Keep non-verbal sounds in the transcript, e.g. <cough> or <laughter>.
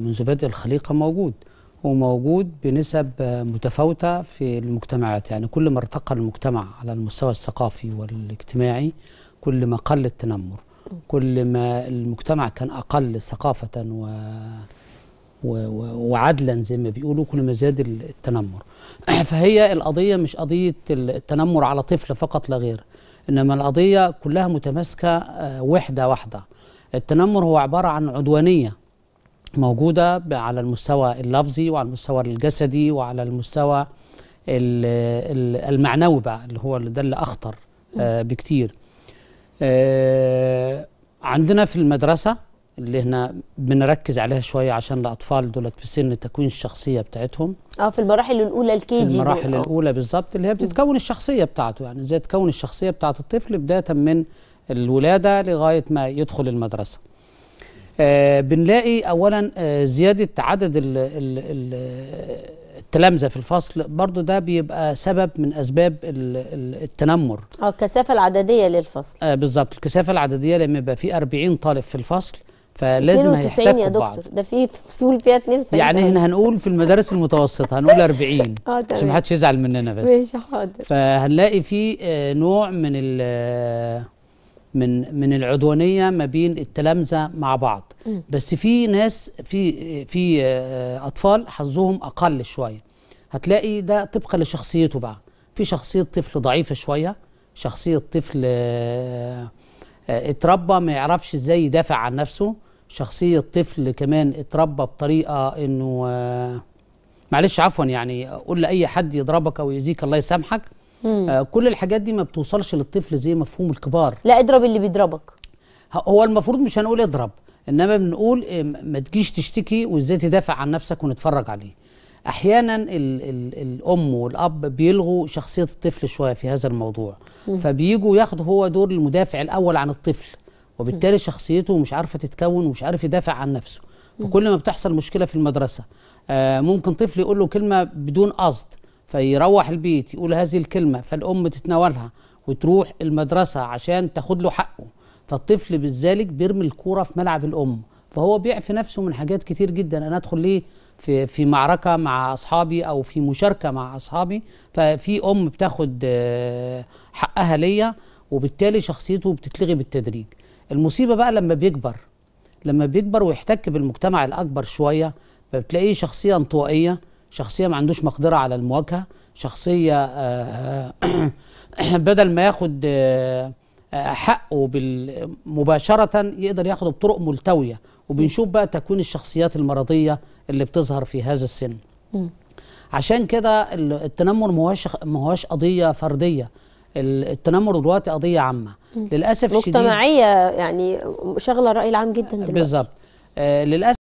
المنذبات الخليقة موجود وموجود بنسب متفاوتة في المجتمعات يعني كل ما ارتقى المجتمع على المستوى الثقافي والاجتماعي كل ما قل التنمر كل ما المجتمع كان أقل ثقافة و... و... وعدلا زي ما بيقولوا كل ما زاد التنمر <clears throat> فهي القضية مش قضية التنمر على طفل فقط لا غير إنما القضية كلها متماسكة آه، وحدة واحدة التنمر هو عبارة عن عدوانية موجودة على المستوى اللفظي وعلى المستوى الجسدي وعلى المستوى المعنوي بقى اللي هو ده اللي أخطر آه، بكتير آه، عندنا في المدرسة اللي احنا بنركز عليها شوية عشان الأطفال دولت في سن تكوين الشخصية بتاعتهم اه في المراحل الأولى الكيجي في المراحل اه. الأولى بالظبط اللي هي بتتكون الشخصية بتاعته يعني ازاي تكون الشخصية بتاعت الطفل بداية من الولادة لغاية ما يدخل المدرسة آه، بنلاقي اولا آه، زياده عدد ال التلامذه في الفصل برضو ده بيبقى سبب من اسباب التنمر اه الكثافه العدديه للفصل آه بالظبط الكثافه العدديه لما يبقى في 40 طالب في الفصل فلازم 92 يا دكتور ده في فصول فيها 92 يعني احنا هنقول في المدارس المتوسطه هنقول 40 <laughs> اه عشان ما حدش يزعل مننا بس ماشي حاضر فهنلاقي في آه، نوع من من من العدوانيه ما بين التلامذه مع بعض بس في ناس في في آه، اطفال حظهم اقل شويه هتلاقي ده طبقا لشخصيته بقى في شخصيه طفل ضعيفه شويه شخصيه طفل آه، آه، اتربى ما يعرفش ازاي يدافع عن نفسه شخصيه طفل كمان اتربى بطريقه انه معلش عفوا يعني قول لاي حد يضربك او يزيك الله يسامحك آه كل الحاجات دي ما بتوصلش للطفل زي مفهوم الكبار لا اضرب اللي بيضربك هو المفروض مش هنقول اضرب انما بنقول آه، ما تجيش تشتكي وازاي تدافع عن نفسك ونتفرج عليه احيانا الـ الـ الام والاب بيلغوا شخصيه الطفل شويه في هذا الموضوع م. فبيجوا ياخدوا هو دور المدافع الاول عن الطفل وبالتالي م. شخصيته مش عارفه تتكون ومش عارف يدافع عن نفسه فكل ما بتحصل مشكله في المدرسه آه ممكن طفل يقول له كلمه بدون قصد فيروح البيت يقول هذه الكلمة فالأم تتناولها وتروح المدرسة عشان تاخد له حقه فالطفل بذلك بيرمي الكورة في ملعب الأم فهو في نفسه من حاجات كتير جدا أنا أدخل ليه في في معركه مع اصحابي او في مشاركه مع اصحابي ففي ام بتاخد آه، حقها ليا وبالتالي شخصيته بتتلغي بالتدريج المصيبه بقى لما بيكبر لما بيكبر ويحتك بالمجتمع الاكبر شويه فبتلاقيه شخصيه انطوائيه شخصيه ما عندوش مقدره على المواجهه شخصيه آه، آه، <clears throat> بدل ما ياخد آه، حقه مباشره يقدر ياخده بطرق ملتويه وبنشوف بقى تكوين الشخصيات المرضيه اللي بتظهر في هذا السن عشان كده التنمر ما هواش قضيه فرديه التنمر دلوقتي قضيه عامه للاسف مجتمعيه يعني شغله الراي العام جدا دلوقتي بالظبط آه للاسف